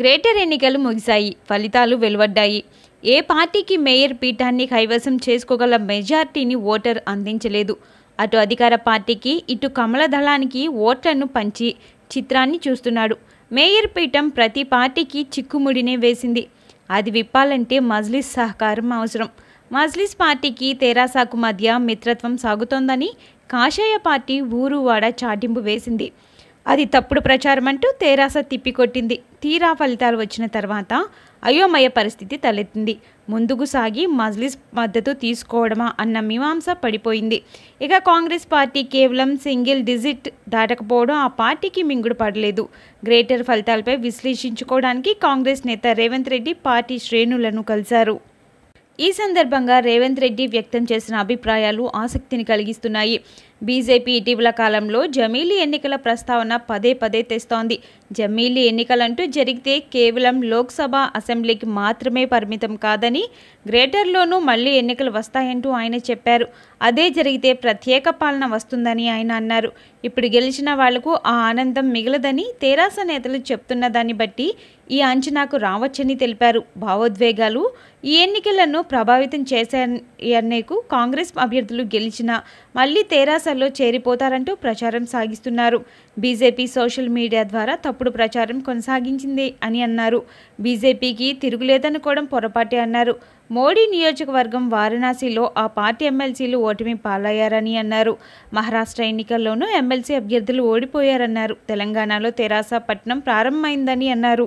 greater ఎన్నికలు ముగిశాయి ఫలితాలు వెలువడ్డాయి ఏ పార్టీకి మేయర్ పీఠాన్ని కైవసం చేసుకోగల మెజార్టీని ఓటర్ అందించలేదు అటు అధికార పార్టీకి ఇటు కమల దళానికి ఓట్లను పంచి చిత్రాన్ని చూస్తున్నాడు మేయర్ పీఠం ప్రతి పార్టీకి చిక్కుముడినే వేసింది అది విప్పాలంటే మజ్లిస్ సహకారం అవసరం మజ్లిస్ పార్టీకి తెరాసాకు మధ్య మిత్రత్వం సాగుతోందని కాషాయ పార్టీ ఊరువాడ చాటింపు వేసింది అది తప్పుడు ప్రచారం అంటూ తేరాస తిప్పికొట్టింది తీరా ఫలితాలు వచ్చిన తర్వాత అయోమయ పరిస్థితి తలెత్తింది ముందుకు సాగి మజ్లిస్ మద్దతు తీసుకోవడమా అన్న మీమాంస పడిపోయింది ఇక కాంగ్రెస్ పార్టీ కేవలం సింగిల్ డిజిట్ దాటకపోవడం ఆ పార్టీకి మింగుడు పడలేదు గ్రేటర్ ఫలితాలపై విశ్లేషించుకోవడానికి కాంగ్రెస్ నేత రేవంత్ రెడ్డి పార్టీ శ్రేణులను కలిశారు ఈ సందర్భంగా రేవంత్ రెడ్డి వ్యక్తం చేసిన అభిప్రాయాలు ఆసక్తిని కలిగిస్తున్నాయి బీజేపీ ఇటీవల కాలంలో జమీలీ ఎన్నికల ప్రస్తావన పదే పదే తెస్తోంది జమ్మీలి ఎన్నికలంటూ జరిగితే కేవలం లోక్సభ అసెంబ్లీకి మాత్రమే పరిమితం కాదని గ్రేటర్లోనూ మళ్లీ ఎన్నికలు వస్తాయంటూ ఆయన చెప్పారు అదే జరిగితే ప్రత్యేక పాలన వస్తుందని ఆయన అన్నారు ఇప్పుడు గెలిచిన వాళ్లకు ఆ ఆనందం మిగలదని తెరాస నేతలు చెప్తున్న దాన్ని బట్టి ఈ అంచనాకు రావచ్చని తెలిపారు భావోద్వేగాలు ఈ ఎన్నికలను ప్రభావితం చేశాయనేకు కాంగ్రెస్ అభ్యర్థులు గెలిచిన మళ్లీ తెరాసలో చేరిపోతారంటూ ప్రచారం సాగిస్తున్నారు బీజేపీ సోషల్ మీడియా ద్వారా తప్పు ఇప్పుడు ప్రచారం కొనసాగించింది అని అన్నారు బీజేపీకి తిరుగులేదనుకోవడం పొరపాటే అన్నారు మోడీ నియోజకవర్గం వారణాసిలో ఆ పార్టీ ఎమ్మెల్సీలు ఓటమి పాలయ్యారని అన్నారు మహారాష్ట్ర ఎన్నికల్లోనూ ఎమ్మెల్సీ అభ్యర్థులు ఓడిపోయారన్నారు తెలంగాణలో తెరాస పట్టణం ప్రారంభమైందని అన్నారు